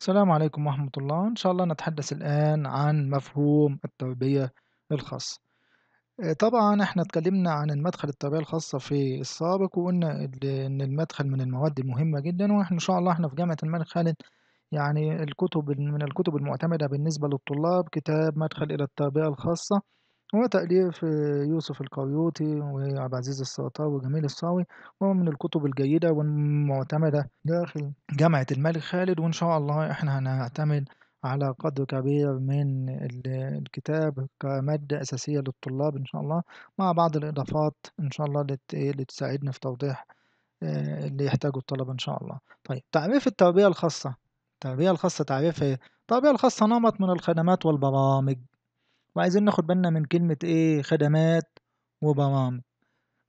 السلام عليكم ورحمة الله إن شاء الله نتحدث الآن عن مفهوم التربية الخاصة آه، طبعا احنا اتكلمنا عن المدخل التربية الخاصة في السابق وقلنا إن المدخل من المواد المهمة جدا واحنا إن شاء الله احنا في جامعة الملك خالد يعني الكتب من الكتب المعتمدة بالنسبة للطلاب كتاب مدخل إلى التربية الخاصة هو تأليف يوسف القويطي وعبد العزيز السقطاوي وجميل الصاوي وهو من الكتب الجيدة والمعتمدة داخل جامعة الملك خالد وإن شاء الله إحنا هنعتمد على قدر كبير من الكتاب كمادة أساسية للطلاب إن شاء الله مع بعض الإضافات إن شاء الله اللي إيه، تساعدنا في توضيح آه، اللي يحتاجه الطلبة إن شاء الله طيب تعريف التربية الخاصة التربية الخاصة تعريفها إيه؟ التربية الخاصة نمط من الخدمات والبرامج وعايزين ناخد بالنا من كلمة إيه خدمات وبرامج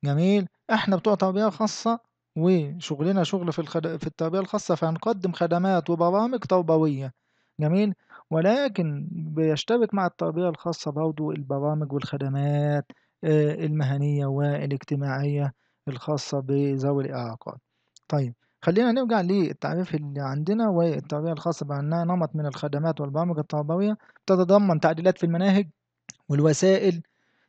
جميل إحنا بتوع تربية خاصة وشغلنا شغل في الخد... في التربية الخاصة فهنقدم خدمات وبرامج تربوية جميل ولكن بيشترك مع التربية الخاصة برضو البرامج والخدمات آه، المهنية والاجتماعية الخاصة بذوي الإعاقات طيب خلينا نرجع للتعريف اللي عندنا والتعريف الخاصة بأنها نمط من الخدمات والبرامج التربوية تتضمن تعديلات في المناهج والوسائل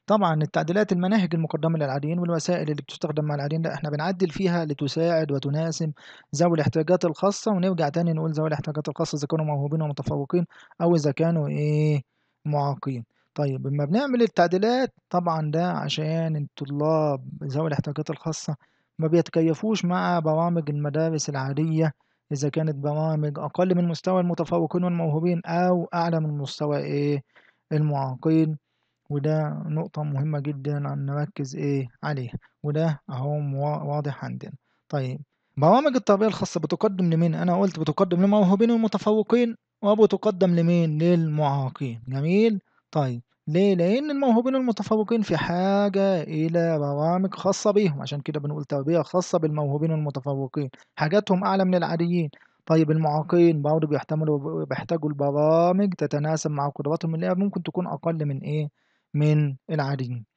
طبعا التعديلات المناهج المقدمة للعاديين والوسائل اللي بتستخدم مع العاديين لا احنا بنعدل فيها لتساعد وتناسب ذوي الاحتياجات الخاصة ونرجع تاني نقول ذوي الاحتياجات الخاصة إذا كانوا موهوبين ومتفوقين أو إذا كانوا إيه معاقين طيب لما بنعمل التعديلات طبعا ده عشان الطلاب ذوي الاحتياجات الخاصة ما بيتكيفوش مع برامج المدارس العادية إذا كانت برامج أقل من مستوى المتفوقين والموهوبين أو أعلى من مستوى إيه المعاقين وده نقطة مهمة جدا أن نركز إيه عليها وده أهو واضح عندنا طيب برامج التربية الخاصة بتقدم لمين؟ أنا قلت بتقدم للموهوبين والمتفوقين وبتقدم لمين؟ للمعاقين جميل؟ طيب ليه؟ لأن الموهوبين المتفوقين في حاجة إلى برامج خاصة بيهم عشان كده بنقول تربية خاصة بالموهوبين المتفوقين حاجاتهم أعلى من العاديين طيب المعاقين برضه بيحتملوا بيحتاجوا لبرامج تتناسب مع قدراتهم اللي ممكن تكون أقل من إيه؟ من العاديين